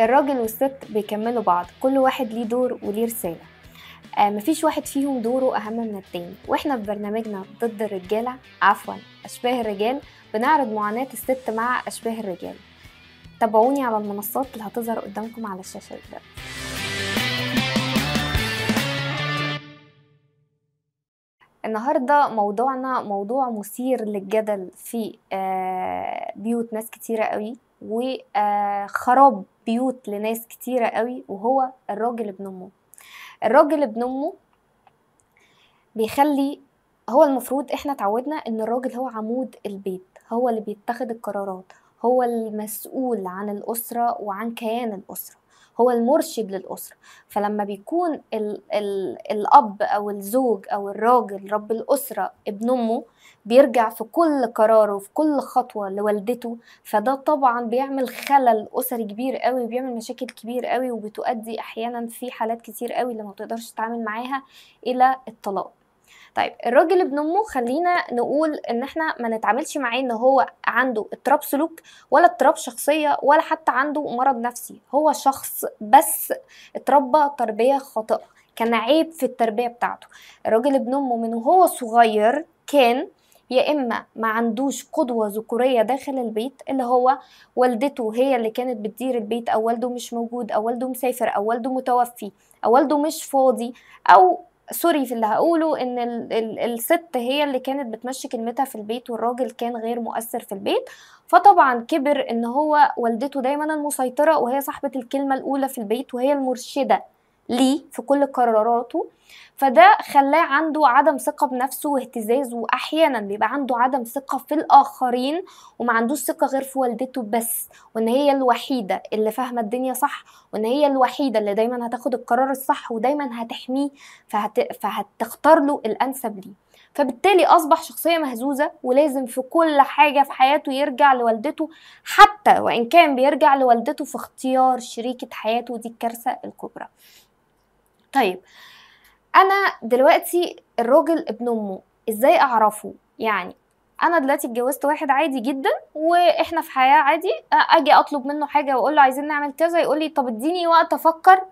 الراجل والست بيكملوا بعض كل واحد ليه دور وليه رسالة آه، مفيش واحد فيهم دوره أهم من التاني وإحنا في برنامجنا ضد الرجالة عفوا أشباه الرجال بنعرض معاناة الست مع أشباه الرجال تابعوني على المنصات اللي هتظهر قدامكم على الشاشة دلوقتي النهارده موضوعنا موضوع مثير للجدل في آه، بيوت ناس كتيره قوي وخراب آه، بيوت لناس كتيرة قوي وهو الراجل ابن أمه الراجل ابن أمه بيخلي هو المفروض احنا اتعودنا ان الراجل هو عمود البيت هو اللي بيتخذ القرارات هو المسؤول عن الأسرة وعن كيان الأسرة هو المرشد للأسرة فلما بيكون الـ الـ الأب أو الزوج أو الراجل رب الأسرة ابن أمه بيرجع في كل قراره وفي كل خطوة لوالدته فده طبعا بيعمل خلل أسري كبير قوي وبيعمل مشاكل كبير قوي وبتؤدي أحيانا في حالات كتير قوي اللي ما بتقدرش تتعامل معاها إلى الطلاق طيب الراجل ابن امه خلينا نقول ان احنا ما نتعاملش معاه ان هو عنده اضطراب سلوك ولا اضطراب شخصيه ولا حتى عنده مرض نفسي هو شخص بس اتربى تربيه خاطئه كان عيب في التربيه بتاعته الراجل ابن امه من وهو صغير كان يا اما ما عندوش قدوه ذكوريه داخل البيت اللي هو والدته هي اللي كانت بتدير البيت او والده مش موجود او والده مسافر او والده متوفي او والده مش فاضي او سوري في اللي هقوله ان الـ الـ الست هي اللي كانت بتمشي كلمتها في البيت والراجل كان غير مؤثر في البيت فطبعا كبر ان هو والدته دايما المسيطره وهي صاحبه الكلمه الاولى في البيت وهي المرشده ليه في كل قراراته فده خلاه عنده عدم ثقه بنفسه واهتزاز واحيانا بيبقى عنده عدم ثقه في الاخرين وما عندوش ثقه غير في والدته بس وان هي الوحيده اللي فاهمه الدنيا صح وان هي الوحيده اللي دايما هتاخد القرار الصح ودايما هتحميه فهت... فهتختار له الانسب ليه فبالتالي اصبح شخصيه مهزوزه ولازم في كل حاجه في حياته يرجع لوالدته حتى وان كان بيرجع لوالدته في اختيار شريكه حياته ودي الكارثه الكبرى طيب انا دلوقتي الراجل ابن امه ازاي اعرفه يعني انا دلوقتي اتجوزت واحد عادي جدا واحنا في حياه عادي اجي اطلب منه حاجه واقول له عايزين نعمل كذا يقول لي طب اديني وقت افكر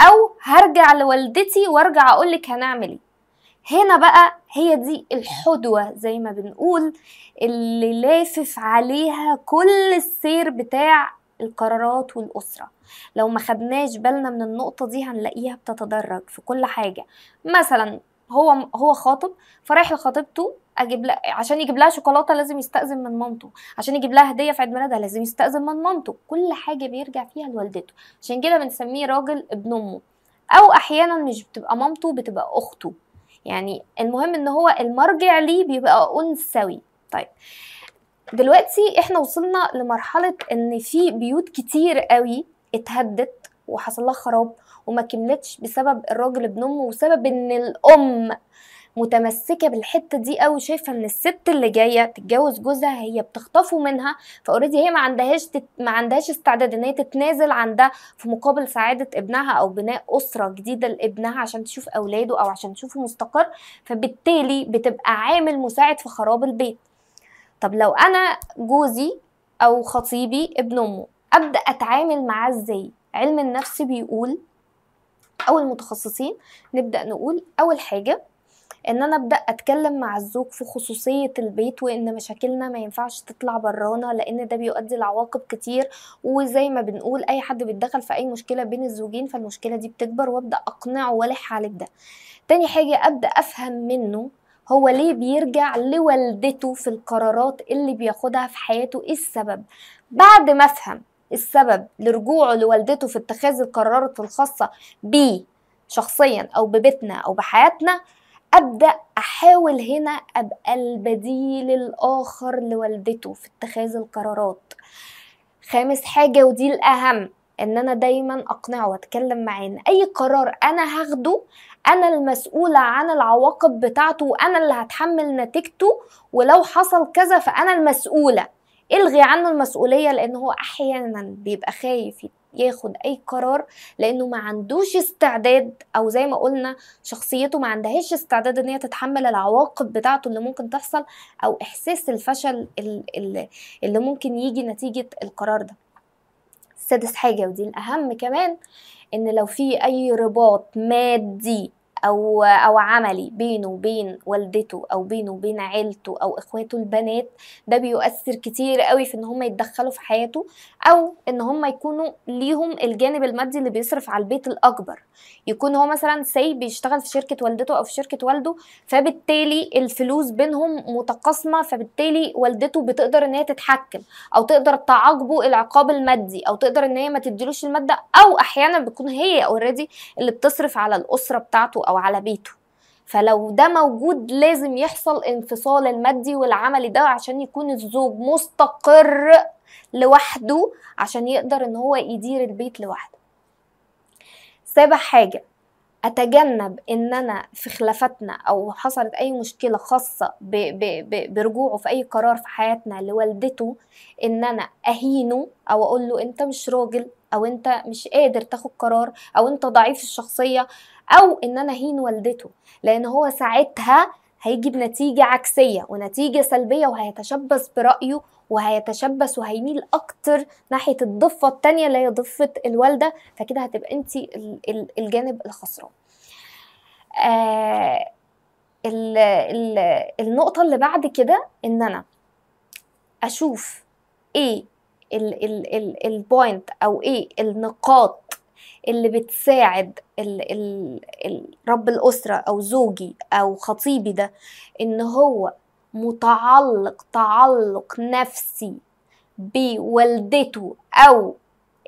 او هرجع لوالدتي وارجع اقول لك هنعمل ايه هنا بقى هي دي الحدوة زي ما بنقول اللي لافف عليها كل السير بتاع القرارات والأسرة لو ما خدناش بالنا من النقطة دي هنلاقيها بتتدرج في كل حاجة مثلا هو هو خاطب فرايح لخطيبته اجيب لها عشان يجيب لها شوكولاته لازم يستاذن من مامته عشان يجيب لها هديه في عيد ميلادها لازم يستاذن من مامته كل حاجه بيرجع فيها لوالدته عشان كده بنسميه راجل ابن امه او احيانا مش بتبقى مامته بتبقى اخته يعني المهم ان هو المرجع ليه بيبقى انثوي طيب دلوقتي احنا وصلنا لمرحله ان في بيوت كتير قوي اتهدت وحصل لها خراب وما كملتش بسبب الراجل ابن امه وسبب ان الام متمسكه بالحته دي قوي شايفه ان الست اللي جايه تتجوز جوزها هي بتخطفه منها فاوريدي هي ما عندهاش تت... ما عندهاش استعداد ان هي تتنازل عن ده في مقابل سعاده ابنها او بناء اسره جديده لابنها عشان تشوف اولاده او عشان تشوفه مستقر فبالتالي بتبقى عامل مساعد في خراب البيت طب لو انا جوزي او خطيبي ابن امه ابدا اتعامل معاه ازاي علم النفس بيقول او المتخصصين نبدا نقول اول حاجه ان انا ابدا اتكلم مع الزوج في خصوصيه البيت وان مشاكلنا ما ينفعش تطلع برانا لان ده بيؤدي لعواقب كتير وزي ما بنقول اي حد بيتدخل في اي مشكله بين الزوجين فالمشكله دي بتكبر وابدا اقنعه والح على ده تاني حاجه ابدا افهم منه هو ليه بيرجع لوالدته في القرارات اللي بياخدها في حياته ايه السبب بعد ما افهم السبب لرجوعه لوالدته في اتخاذ القرارات الخاصة بيه شخصيا او ببيتنا او بحياتنا ابدا احاول هنا ابقى البديل الاخر لوالدته في اتخاذ القرارات خامس حاجه ودي الاهم ان انا دايما اقنعه واتكلم معاه ان اي قرار انا هاخده انا المسؤوله عن العواقب بتاعته وانا اللي هتحمل نتيجته ولو حصل كذا فانا المسؤوله الغي عنه المسؤوليه لان هو احيانا بيبقى خايف ياخد اي قرار لانه ما عندوش استعداد او زي ما قلنا شخصيته ما عندهاش استعداد ان هي تتحمل العواقب بتاعته اللي ممكن تحصل او احساس الفشل اللي ممكن يجي نتيجه القرار ده سادس حاجه ودي الاهم كمان ان لو في اي رباط مادي او او عملي بينه وبين والدته او بينه وبين عيلته او اخواته البنات ده بيؤثر كتير قوي في ان هم يتدخلوا في حياته او ان هم يكونوا ليهم الجانب المادي اللي بيصرف على البيت الاكبر يكون هو مثلا سي بيشتغل في شركه والدته او في شركه والده فبالتالي الفلوس بينهم متقاسمه فبالتالي والدته بتقدر ان هي تتحكم او تقدر تعاقبه العقاب المادي او تقدر ان هي ما تديلوش الماده او احيانا بتكون هي اوريدي اللي بتصرف على الاسره بتاعته او على بيته فلو ده موجود لازم يحصل انفصال المادي والعملي ده عشان يكون الزوج مستقر لوحده عشان يقدر ان هو يدير البيت لوحده سابع حاجه اتجنب ان انا في خلافاتنا او حصلت اي مشكله خاصه برجوعه في اي قرار في حياتنا لوالدته ان انا اهينه او اقول له انت مش راجل او انت مش قادر تاخد قرار او انت ضعيف الشخصيه او ان انا هين والدته لان هو ساعتها هيجي بنتيجه عكسيه ونتيجه سلبيه وهيتشبث برايه وهيتشبث وهيميل اكتر ناحيه الضفه التانية اللي هي ضفه الوالده فكده هتبقى انت الجانب الخسران آه ال ال النقطه اللي بعد كده ان انا اشوف ايه البوينت او ايه النقاط اللي بتساعد الـ الـ الـ رب الاسره او زوجي او خطيبي ده ان هو متعلق تعلق نفسي بوالدته او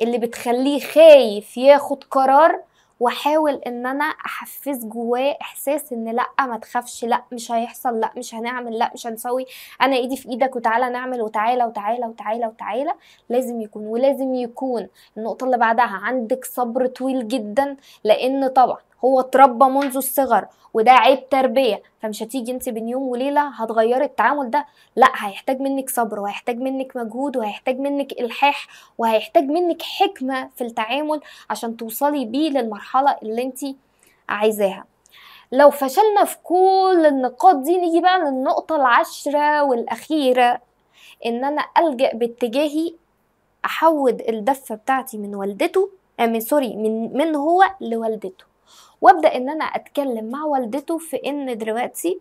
اللي بتخليه خايف ياخد قرار واحاول ان انا احفز جواه احساس ان لا ما تخافش لا مش هيحصل لا مش هنعمل لا مش هنسوي انا ايدي في ايدك وتعالى نعمل وتعالى وتعالى وتعالى وتعالى لازم يكون ولازم يكون النقطه اللي بعدها عندك صبر طويل جدا لان طبعا هو اتربى منذ الصغر وده عيب تربيه فمش هتيجي انت بين يوم وليله هتغيري التعامل ده لا هيحتاج منك صبر وهيحتاج منك مجهود وهيحتاج منك الحاح وهيحتاج منك حكمه في التعامل عشان توصلي بيه للمرحله اللي انت عايزاها لو فشلنا في كل النقاط دي نيجي بقى للنقطة العشرة والأخيرة إن أنا ألجأ باتجاهي أحود الدفة بتاعتي من والدته آه، من سوري من من هو لوالدته وابدا ان انا اتكلم مع والدته في ان دلوقتي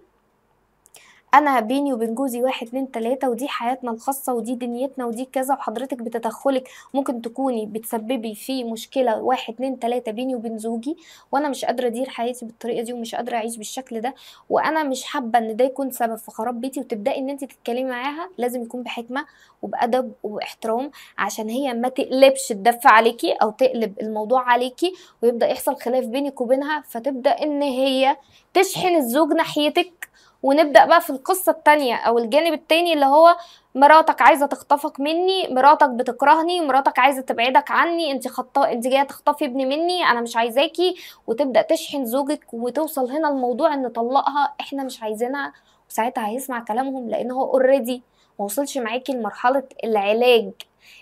انا بيني وبين جوزي واحد اتنين تلاته ودي حياتنا الخاصه ودي دنيتنا ودي كذا وحضرتك بتدخلك ممكن تكوني بتسببي في مشكله واحد اتنين تلاته بيني وبين زوجي وانا مش قادره ادير حياتي بالطريقه دي ومش قادره اعيش بالشكل ده وانا مش حابه ان ده يكون سبب في خراب بيتي وتبداي ان انت تتكلمي معاها لازم يكون بحكمه وبادب وباحترام عشان هي ما تقلبش تدفع عليكي او تقلب الموضوع عليكي ويبدا يحصل خلاف بينك وبينها فتبدا ان هي تشحن الزوج ناحيتك ونبدا بقى في القصه التانية او الجانب التاني اللي هو مراتك عايزه تخطفك مني مراتك بتكرهني مراتك عايزه تبعدك عني انت خطا انت جايه تخطفي ابني مني انا مش عايزاكي وتبدا تشحن زوجك وتوصل هنا الموضوع ان طلقها احنا مش عايزينها وساعتها هيسمع كلامهم لان هو اوريدي موصلش معاكي لمرحله العلاج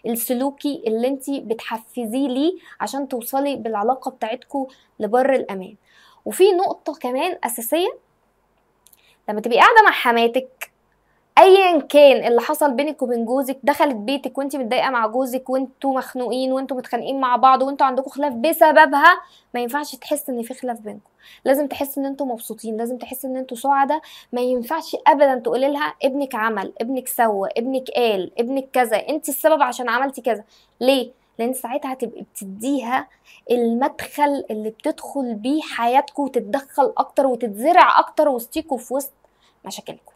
السلوكي اللي انت بتحفزيه ليه عشان توصلي بالعلاقه بتاعتكم لبر الامان وفي نقطه كمان اساسيه لما تبقي قاعده مع حماتك ايا كان اللي حصل بينك وبين جوزك دخلت بيتك وانت متضايقه مع جوزك وانتوا مخنوقين وانتوا متخانقين مع بعض وانتوا عندكم خلاف بسببها ما ينفعش تحس ان في خلاف بينكم لازم تحس ان انتوا مبسوطين لازم تحس ان انتوا سعداء ما ينفعش ابدا تقولي لها ابنك عمل ابنك سوى ابنك قال ابنك كذا انت السبب عشان عملتي كذا ليه لان ساعتها هتبقي بتديها المدخل اللي بتدخل بيه حياتكم وتتدخل اكتر وتتزرع اكتر وسطيكوا في وسط مشاكلكم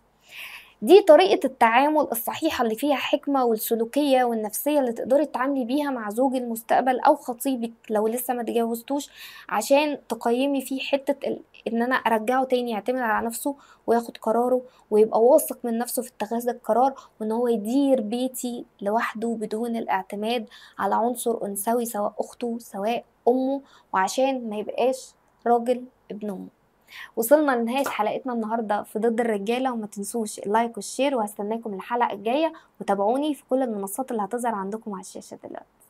دي طريقة التعامل الصحيحة اللي فيها حكمة والسلوكية والنفسية اللي تقدري تتعاملي بيها مع زوج المستقبل أو خطيبك لو لسه ما تجوزتوش عشان تقيمي فيه حتة إن أنا أرجعه تاني يعتمد على نفسه وياخد قراره ويبقى واثق من نفسه في اتخاذ القرار وإن هو يدير بيتي لوحده بدون الاعتماد على عنصر أنثوي سواء أخته سواء أمه وعشان ما يبقاش راجل ابن أمه وصلنا لنهايه حلقتنا النهارده في ضد الرجاله وما تنسوش اللايك والشير وهستناكم الحلقه الجايه وتابعوني في كل المنصات اللي هتظهر عندكم على الشاشه دلوقتي